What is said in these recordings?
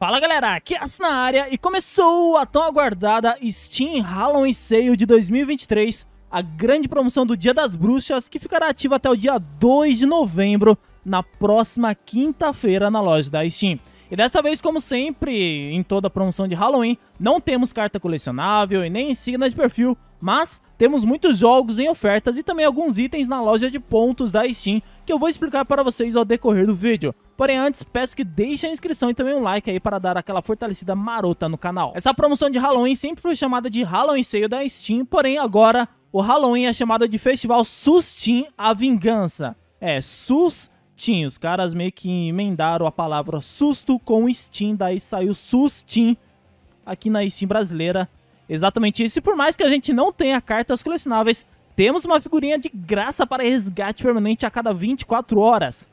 Fala galera, aqui é a na área e começou a tão aguardada Steam Halloween Sale de 2023, a grande promoção do Dia das Bruxas que ficará ativa até o dia 2 de novembro, na próxima quinta-feira na loja da Steam. E dessa vez, como sempre, em toda promoção de Halloween, não temos carta colecionável e nem insígnia de perfil, mas temos muitos jogos em ofertas e também alguns itens na loja de pontos da Steam que eu vou explicar para vocês ao decorrer do vídeo. Porém, antes, peço que deixe a inscrição e também um like aí para dar aquela fortalecida marota no canal. Essa promoção de Halloween sempre foi chamada de Halloween Sale da Steam, porém agora o Halloween é chamado de Festival Sustin A Vingança. É, Sus os caras meio que emendaram a palavra susto com Steam, daí saiu Sustin aqui na Steam brasileira. Exatamente isso. E por mais que a gente não tenha cartas colecionáveis, temos uma figurinha de graça para resgate permanente a cada 24 horas.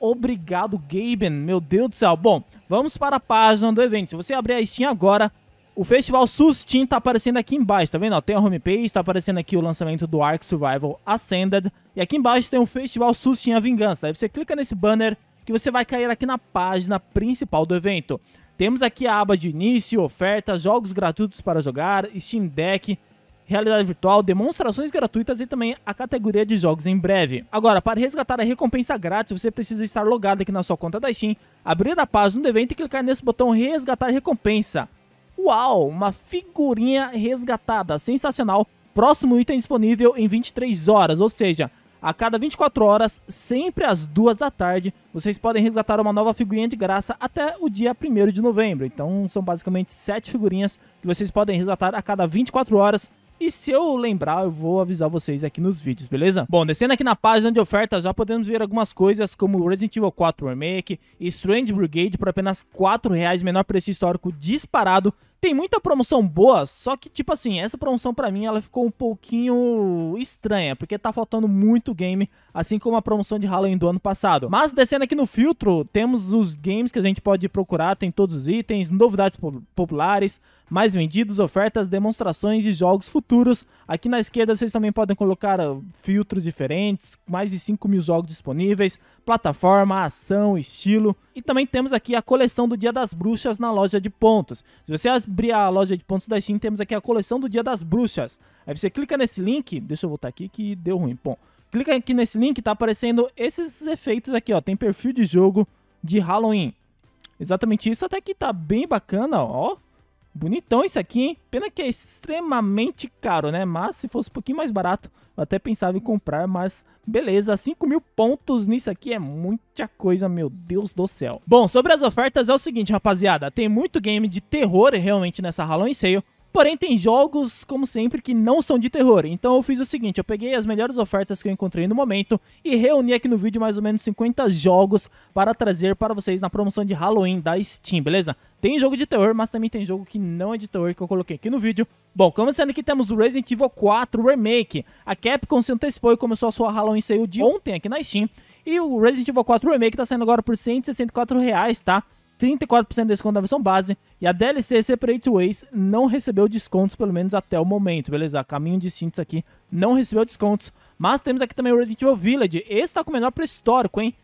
Obrigado, Gaben. Meu Deus do céu. Bom, vamos para a página do evento. Se você abrir a Steam agora, o Festival Sustin tá aparecendo aqui embaixo, tá vendo? Ó, tem a homepage, tá aparecendo aqui o lançamento do Ark Survival Ascended. E aqui embaixo tem o Festival Sustin A Vingança. Aí você clica nesse banner que você vai cair aqui na página principal do evento. Temos aqui a aba de início, ofertas, jogos gratuitos para jogar, Steam Deck, realidade virtual, demonstrações gratuitas e também a categoria de jogos em breve. Agora, para resgatar a recompensa grátis, você precisa estar logado aqui na sua conta da Steam, abrir a página do evento e clicar nesse botão resgatar recompensa. Uau, uma figurinha resgatada, sensacional. Próximo item disponível em 23 horas, ou seja, a cada 24 horas, sempre às 2 da tarde, vocês podem resgatar uma nova figurinha de graça até o dia 1 de novembro. Então são basicamente 7 figurinhas que vocês podem resgatar a cada 24 horas e se eu lembrar, eu vou avisar vocês aqui nos vídeos, beleza? Bom, descendo aqui na página de ofertas, já podemos ver algumas coisas como Resident Evil 4 Remake e Strange Brigade por apenas R$4,00, reais, menor preço histórico disparado. Tem muita promoção boa, só que tipo assim, essa promoção pra mim ela ficou um pouquinho estranha, porque tá faltando muito game, assim como a promoção de Halloween do ano passado. Mas descendo aqui no filtro, temos os games que a gente pode procurar, tem todos os itens, novidades populares, mais vendidos, ofertas, demonstrações e jogos futuros futuros. Aqui na esquerda vocês também podem colocar ah, filtros diferentes, mais de 5 mil jogos disponíveis, plataforma, ação, estilo. E também temos aqui a coleção do Dia das Bruxas na loja de pontos. Se você abrir a loja de pontos da Steam, temos aqui a coleção do Dia das Bruxas. Aí você clica nesse link, deixa eu voltar aqui que deu ruim. Bom, clica aqui nesse link, tá aparecendo esses efeitos aqui, ó. Tem perfil de jogo de Halloween. Exatamente isso, até que tá bem bacana, ó. Bonitão isso aqui, hein? Pena que é extremamente caro, né? Mas se fosse um pouquinho mais barato, eu até pensava em comprar, mas beleza. 5 mil pontos nisso aqui é muita coisa, meu Deus do céu. Bom, sobre as ofertas é o seguinte, rapaziada. Tem muito game de terror realmente nessa Halloween Sale. Porém, tem jogos, como sempre, que não são de terror. Então eu fiz o seguinte, eu peguei as melhores ofertas que eu encontrei no momento e reuni aqui no vídeo mais ou menos 50 jogos para trazer para vocês na promoção de Halloween da Steam, beleza? Tem jogo de terror, mas também tem jogo que não é de terror que eu coloquei aqui no vídeo. Bom, começando aqui temos o Resident Evil 4 Remake. A Capcom se antecipou e começou a sua Halloween Sale de ontem aqui na Steam. E o Resident Evil 4 Remake tá saindo agora por R$164,00, 164 reais, tá? 34% de desconto na versão base e a DLC Separate Ways não recebeu descontos, pelo menos até o momento, beleza? Caminho Distintos aqui não recebeu descontos, mas temos aqui também o Resident Evil Village, esse tá com o menor preço histórico, hein?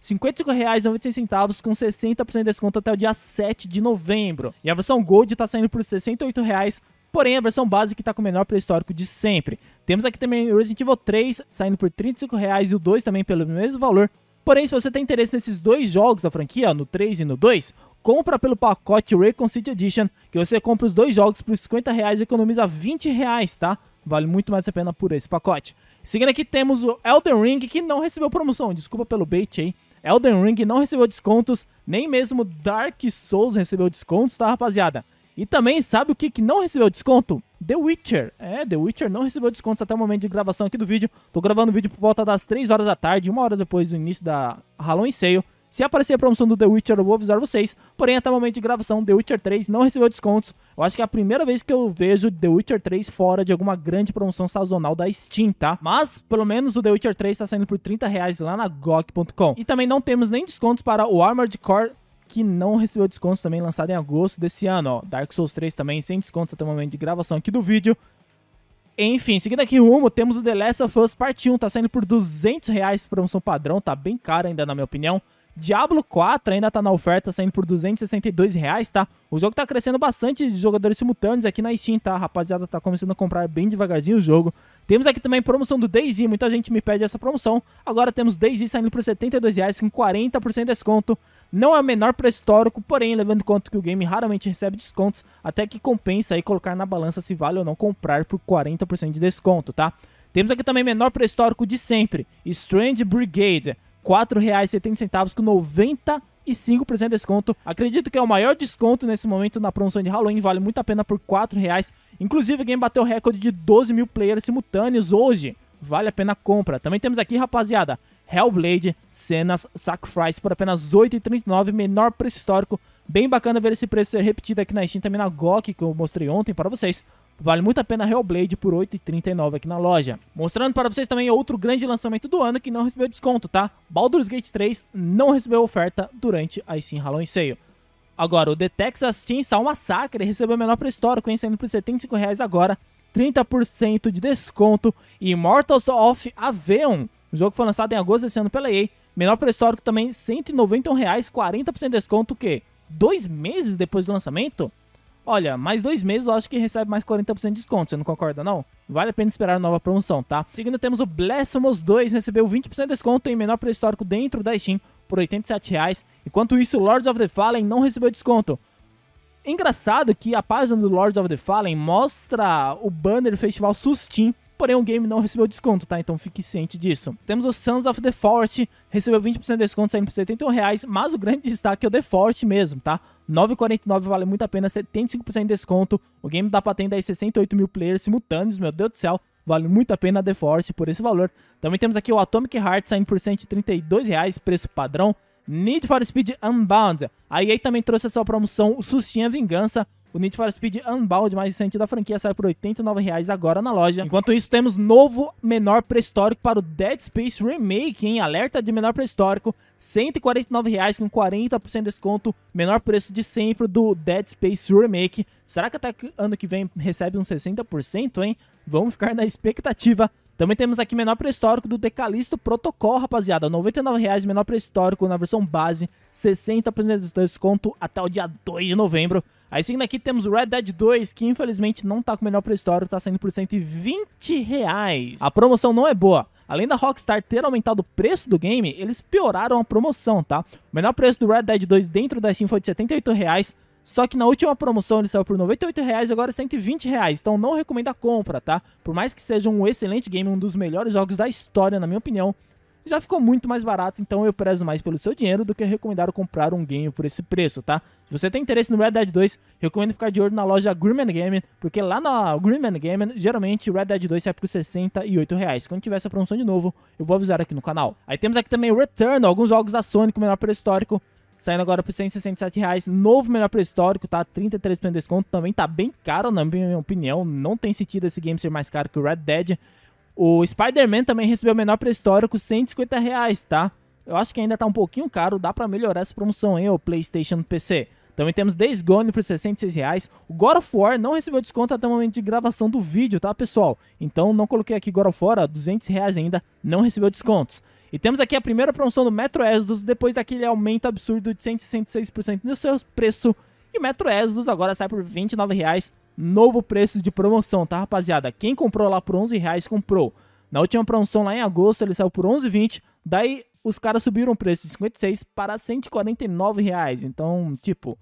R$ 55,96 com 60% de desconto até o dia 7 de novembro. E a versão Gold tá saindo por R$ 68,00, porém a versão base que tá com o menor preço histórico de sempre. Temos aqui também o Resident Evil 3 saindo por R$ 35,00 e o 2 também pelo mesmo valor, Porém, se você tem interesse nesses dois jogos da franquia, no 3 e no 2, compra pelo pacote recon city Edition, que você compra os dois jogos por 50 reais e economiza 20 reais, tá? Vale muito mais a pena por esse pacote. Seguindo aqui temos o Elden Ring, que não recebeu promoção, desculpa pelo bait aí. Elden Ring não recebeu descontos, nem mesmo Dark Souls recebeu descontos, tá rapaziada? E também sabe o que, que não recebeu desconto? The Witcher. É, The Witcher não recebeu descontos até o momento de gravação aqui do vídeo. Tô gravando o vídeo por volta das 3 horas da tarde, uma hora depois do início da Halloween Sale. Se aparecer a promoção do The Witcher, eu vou avisar vocês. Porém, até o momento de gravação, The Witcher 3 não recebeu descontos. Eu acho que é a primeira vez que eu vejo The Witcher 3 fora de alguma grande promoção sazonal da Steam, tá? Mas, pelo menos, o The Witcher 3 está saindo por 30 reais lá na GOG.com. E também não temos nem descontos para o Armored Core que não recebeu descontos também, lançado em agosto desse ano. Ó. Dark Souls 3 também sem descontos até o momento de gravação aqui do vídeo. Enfim, seguindo aqui rumo, temos o The Last of Us Part 1, tá saindo por 200 reais promoção padrão, tá bem caro ainda na minha opinião. Diablo 4 ainda tá na oferta, saindo por 262 reais, tá? O jogo tá crescendo bastante de jogadores simultâneos aqui na Steam, tá? A rapaziada tá começando a comprar bem devagarzinho o jogo. Temos aqui também promoção do Daisy, muita gente me pede essa promoção. Agora temos Daisy saindo por 72 reais com 40% de desconto. Não é o menor preço histórico, porém, levando em conta que o game raramente recebe descontos, até que compensa aí colocar na balança se vale ou não comprar por 40% de desconto, tá? Temos aqui também menor preço histórico de sempre, Strange Brigade, R$ 4,70 com 90 e 5% de desconto. Acredito que é o maior desconto nesse momento na promoção de Halloween, vale muito a pena por R$ reais. Inclusive, o game bateu o recorde de 12 mil players simultâneos hoje. Vale a pena a compra. Também temos aqui, rapaziada, Hellblade, cenas Sacrifice por apenas 8,39, menor preço histórico. Bem bacana ver esse preço ser repetido aqui na Steam, também na GOG, que eu mostrei ontem para vocês. Vale muito a pena Hellblade por 8,39 aqui na loja. Mostrando para vocês também outro grande lançamento do ano que não recebeu desconto, tá? Baldur's Gate 3 não recebeu oferta durante a Steam Halloween Sale. Agora, o The Texas Chainsaw Massacre recebeu o menor preço histórico, hein? Saindo por R$ 75,00 agora, 30% de desconto. E Immortals of Aveon o jogo foi lançado em agosto desse ano pela EA, menor preço histórico também R$ 191,40% de desconto, o quê? Dois meses depois do lançamento? Olha, mais dois meses eu acho que recebe mais 40% de desconto, você não concorda não? Vale a pena esperar a nova promoção, tá? Seguindo temos o Blasphemous 2, recebeu 20% de desconto em menor preço histórico dentro da Steam por R$ 87,00. Enquanto isso, Lords of the Fallen não recebeu desconto. Engraçado que a página do Lords of the Fallen mostra o banner do festival Sustin porém o game não recebeu desconto, tá? Então fique ciente disso. Temos o Sons of the Forest, recebeu 20% de desconto, saindo por 71 reais, mas o grande destaque é o The Forest mesmo, tá? 9,49 vale muito a pena, 75% de desconto, o game dá pra ter aí 68 mil players simultâneos, meu Deus do céu, vale muito a pena a The Force por esse valor. Também temos aqui o Atomic Heart saindo por 132 reais, preço padrão. Need for Speed Unbound. A EA também trouxe essa promoção Sustinha Vingança, o Need for Speed Unbound mais recente da franquia sai por R$ 89,00 agora na loja. Enquanto isso, temos novo menor pré-histórico para o Dead Space Remake, em alerta de menor pré-histórico, R$ 149,00 com 40% de desconto, menor preço de sempre do Dead Space Remake. Será que até ano que vem recebe uns 60%, hein? Vamos ficar na expectativa. Também temos aqui menor pré-histórico do Decalisto Protocol, rapaziada. R$ 99,00 menor pré-histórico na versão base, 60% de desconto até o dia 2 de novembro. Aí seguindo aqui temos o Red Dead 2, que infelizmente não tá com menor pré-histórico, tá saindo por R$ 120,00. A promoção não é boa. Além da Rockstar ter aumentado o preço do game, eles pioraram a promoção, tá? O menor preço do Red Dead 2 dentro da Steam foi de R$ 78,00 só que na última promoção ele saiu por R$ 98,00, agora 120 é reais. Então não recomendo a compra, tá? Por mais que seja um excelente game, um dos melhores jogos da história, na minha opinião, já ficou muito mais barato, então eu prezo mais pelo seu dinheiro do que recomendar comprar um game por esse preço, tá? Se você tem interesse no Red Dead 2, recomendo ficar de olho na loja Greenman Gaming, porque lá na Greenman Gaming, geralmente o Red Dead 2 sai por 68 reais. Quando tiver essa promoção de novo, eu vou avisar aqui no canal. Aí temos aqui também o Return, alguns jogos da Sonic com menor preço histórico. Saindo agora por 167 reais, novo melhor preço histórico, tá? 33% de desconto, também tá bem caro, na minha opinião. Não tem sentido esse game ser mais caro que o Red Dead. O Spider-Man também recebeu o menor preço histórico, 150 reais, tá? Eu acho que ainda tá um pouquinho caro, dá para melhorar essa promoção, hein, o PlayStation PC. Também temos Days Gone por 66 reais. O God of War não recebeu desconto até o momento de gravação do vídeo, tá, pessoal? Então não coloquei aqui God of War, 200 reais ainda, não recebeu descontos. E temos aqui a primeira promoção do Metro Exodus, depois daquele aumento absurdo de 166% no seu preço. E o Metro Exodus agora sai por R$29,00, novo preço de promoção, tá rapaziada? Quem comprou lá por R$11,00, comprou. Na última promoção lá em agosto ele saiu por R$11,20, 11,20, daí os caras subiram o preço de 56 para 149 reais. Então, tipo,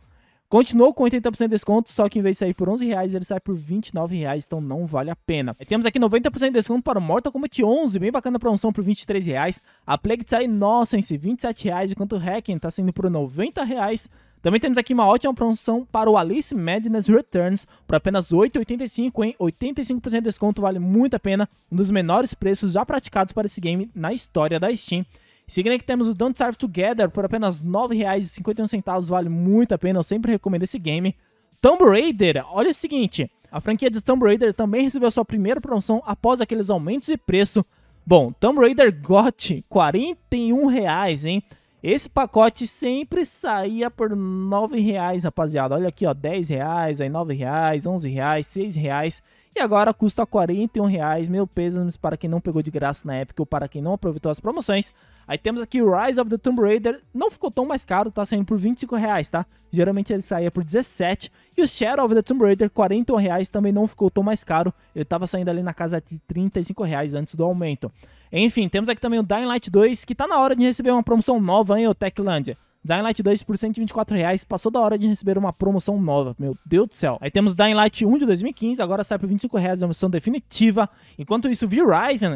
Continuou com 80% de desconto, só que em vez de sair por 11 reais, ele sai por 29 reais, então não vale a pena. E temos aqui 90% de desconto para o Mortal Kombat 11, bem bacana a promoção por 23 reais. A Plague sai, nossa, em 27 reais, enquanto o Hacken está saindo por 90 reais. Também temos aqui uma ótima promoção para o Alice Madness Returns por apenas 8,85, hein? 85% de desconto vale muito a pena, um dos menores preços já praticados para esse game na história da Steam. Seguindo que temos o Don't Starve Together por apenas R$ 9,51, vale muito a pena, eu sempre recomendo esse game. Tomb Raider, olha o seguinte, a franquia de Tomb Raider também recebeu sua primeira promoção após aqueles aumentos de preço. Bom, Tomb Raider GOT, R$ 41,00, hein? Esse pacote sempre saía por R$ 9,00, rapaziada. Olha aqui, ó, R$ 10,00, aí R$ 9,00, R$ 11,00, R$ 6,00 e agora custa R$ 41,00. Meu pêsames para quem não pegou de graça na época ou para quem não aproveitou as promoções. Aí temos aqui Rise of the Tomb Raider, não ficou tão mais caro, tá saindo por 25 reais, tá? Geralmente ele saía por 17. E o Shadow of the Tomb Raider, 41 reais, também não ficou tão mais caro. Ele tava saindo ali na casa de 35 reais antes do aumento. Enfim, temos aqui também o Dying Light 2, que tá na hora de receber uma promoção nova, hein, o Techlandia. Dying Light 2 por 124 reais, passou da hora de receber uma promoção nova, meu Deus do céu. Aí temos Dying Light 1 de 2015, agora sai por 25 reais na versão definitiva. Enquanto isso, v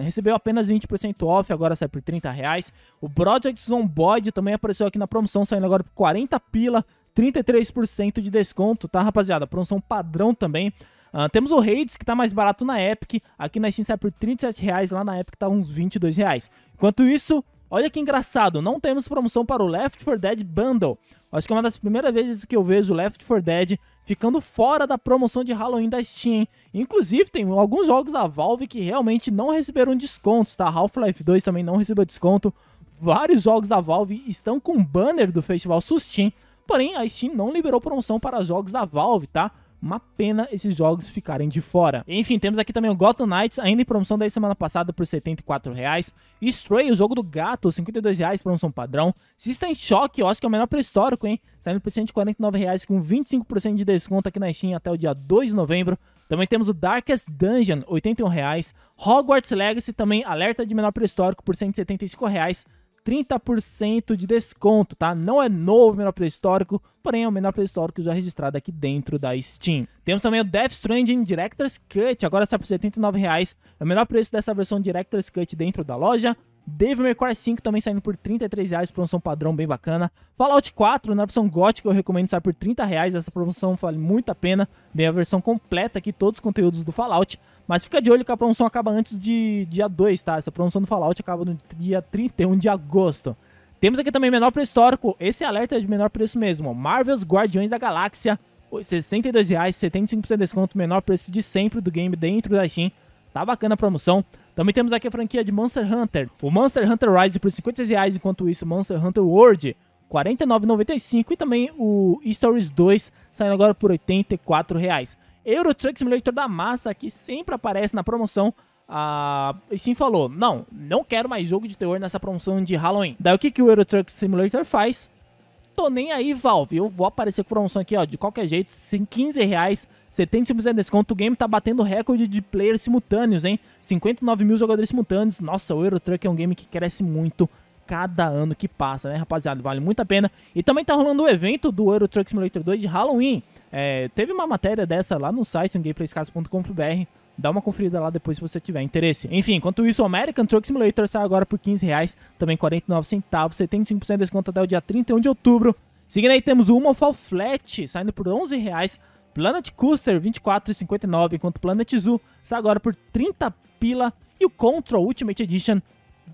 recebeu apenas 20% off, agora sai por 30 reais. O Project Zomboid também apareceu aqui na promoção, saindo agora por 40 pila, 33% de desconto, tá rapaziada? Promoção padrão também. Uh, temos o Raids, que tá mais barato na Epic. Aqui na Steam sai por reais, lá na Epic tá uns reais. Enquanto isso, Olha que engraçado, não temos promoção para o Left 4 Dead Bundle. Acho que é uma das primeiras vezes que eu vejo o Left 4 Dead ficando fora da promoção de Halloween da Steam. Inclusive, tem alguns jogos da Valve que realmente não receberam descontos, tá? Half-Life 2 também não recebeu desconto. Vários jogos da Valve estão com banner do Festival Sustin, porém a Steam não liberou promoção para jogos da Valve, tá? Uma pena esses jogos ficarem de fora. Enfim, temos aqui também o Gotham Knights, ainda em promoção da semana passada por R$ 74,00. Stray, o jogo do gato, R$ 52,00, promoção padrão. System Shock, eu acho que é o melhor pré-histórico, hein? Saindo por R$ 149,00 com 25% de desconto aqui na Steam até o dia 2 de novembro. Também temos o Darkest Dungeon, R$ 81,00. Hogwarts Legacy, também alerta de menor pré-histórico por R$ 175,00. 30% de desconto, tá? Não é novo menor preço histórico, porém é o menor preço histórico já registrado aqui dentro da Steam. Temos também o Death Stranding Director's Cut, agora está por R$ 79,00. É o menor preço dessa versão Director's Cut dentro da loja. Devil May Cry 5 também saindo por 33 reais, promoção padrão bem bacana. Fallout 4 na versão Gothic eu recomendo sair por 30 reais, essa promoção vale muito a pena. Vem a versão completa aqui, todos os conteúdos do Fallout. Mas fica de olho que a promoção acaba antes de dia 2, tá? Essa promoção do Fallout acaba no dia 31 de agosto. Temos aqui também menor preço histórico, esse alerta é de menor preço mesmo. Marvel's Guardiões da Galáxia, R$ 62,00, 75% de desconto, menor preço de sempre do game dentro da Steam. Tá bacana a promoção. Também temos aqui a franquia de Monster Hunter. O Monster Hunter Rise por 50 reais, enquanto isso Monster Hunter World 49,95 e também o Stories 2 saindo agora por 84 reais. Euro Truck Simulator da massa que sempre aparece na promoção. a e sim falou, não, não quero mais jogo de terror nessa promoção de Halloween. Daí o que, que o Euro Truck Simulator faz? tô nem aí, Valve. Eu vou aparecer com promoção aqui, ó. De qualquer jeito, sem 15 reais, 75% de desconto. O game tá batendo recorde de players simultâneos, hein? 59 mil jogadores simultâneos. Nossa, o Euro Truck é um game que cresce muito cada ano que passa, né, rapaziada? Vale muito a pena. E também tá rolando o um evento do Euro Truck Simulator 2 de Halloween. É, teve uma matéria dessa lá no site, no gameplayscasa.com.br. Dá uma conferida lá depois se você tiver interesse. Enfim, enquanto isso, o American Truck Simulator sai agora por 15 reais, também 49 centavos, 75% de desconto até o dia 31 de outubro. Seguindo aí, temos o Umofall Flat, saindo por 11 reais, Planet Coaster 24,59, enquanto Planet Zoo sai agora por 30 pila e o Control Ultimate Edition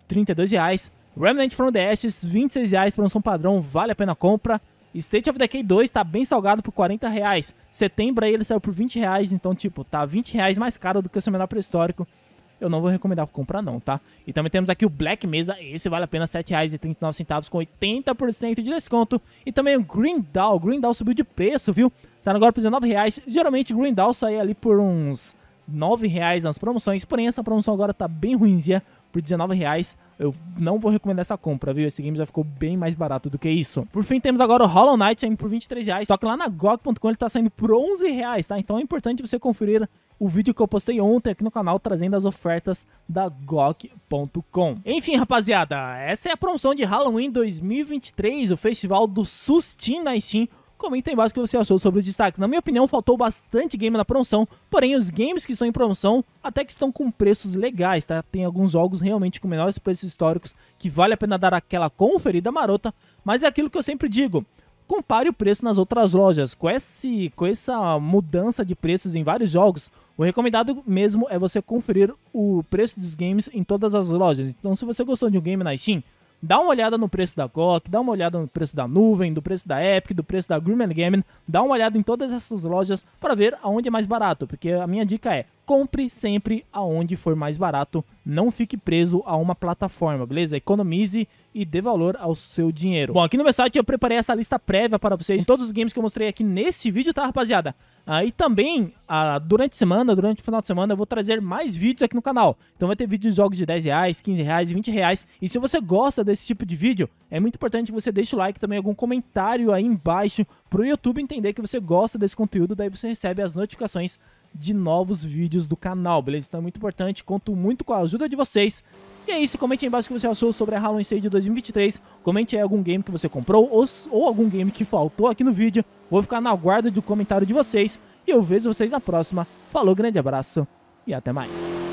32 reais. Remnant from the Ashes, 26 reais, promoção padrão, vale a pena a compra. State of Decay 2 tá bem salgado por 40 reais. Setembro aí ele saiu por 20 reais, então, tipo, tá 20 reais mais caro do que o seu menor pré-histórico. Eu não vou recomendar comprar não, tá? E também temos aqui o Black Mesa, esse vale apenas R$ 7,39 com 80% de desconto. E também o Green Grindal, o Grindal subiu de preço, viu? Saindo agora por R$ Geralmente o Grindal sai ali por uns R$ reais nas promoções, porém essa promoção agora tá bem ruimzinha, por R$19,00. Eu não vou recomendar essa compra, viu? Esse game já ficou bem mais barato do que isso. Por fim, temos agora o Hollow Knight saindo por R$23,00. Só que lá na GOG.com ele tá saindo por R$11,00, tá? Então é importante você conferir o vídeo que eu postei ontem aqui no canal trazendo as ofertas da GOG.com. Enfim, rapaziada, essa é a promoção de Halloween 2023, o festival do Sustin na Steam Comenta aí embaixo o que você achou sobre os destaques. Na minha opinião, faltou bastante game na promoção, porém os games que estão em promoção até que estão com preços legais, tá? Tem alguns jogos realmente com menores preços históricos que vale a pena dar aquela conferida marota, mas é aquilo que eu sempre digo. Compare o preço nas outras lojas. Com, esse, com essa mudança de preços em vários jogos, o recomendado mesmo é você conferir o preço dos games em todas as lojas. Então, se você gostou de um game na Steam, dá uma olhada no preço da GOG, dá uma olhada no preço da Nuvem, do preço da Epic, do preço da Grim Gaming, dá uma olhada em todas essas lojas para ver aonde é mais barato, porque a minha dica é, compre sempre aonde for mais barato, não fique preso a uma plataforma, beleza? Economize e dê valor ao seu dinheiro. Bom, aqui no meu site eu preparei essa lista prévia para vocês, todos os games que eu mostrei aqui nesse vídeo, tá, rapaziada? Ah, e também, ah, durante a semana, durante o final de semana, eu vou trazer mais vídeos aqui no canal. Então vai ter vídeos de jogos de 10 reais, 15 reais, 20 reais. E se você gosta desse tipo de vídeo, é muito importante que você deixe o like também, algum comentário aí embaixo, para o YouTube entender que você gosta desse conteúdo, daí você recebe as notificações de novos vídeos do canal, beleza? Então é muito importante, conto muito com a ajuda de vocês. E é isso, comente aí embaixo o que você achou sobre a Halloween Sale de 2023, comente aí algum game que você comprou ou, ou algum game que faltou aqui no vídeo. Vou ficar na guarda do comentário de vocês e eu vejo vocês na próxima. Falou, grande abraço e até mais.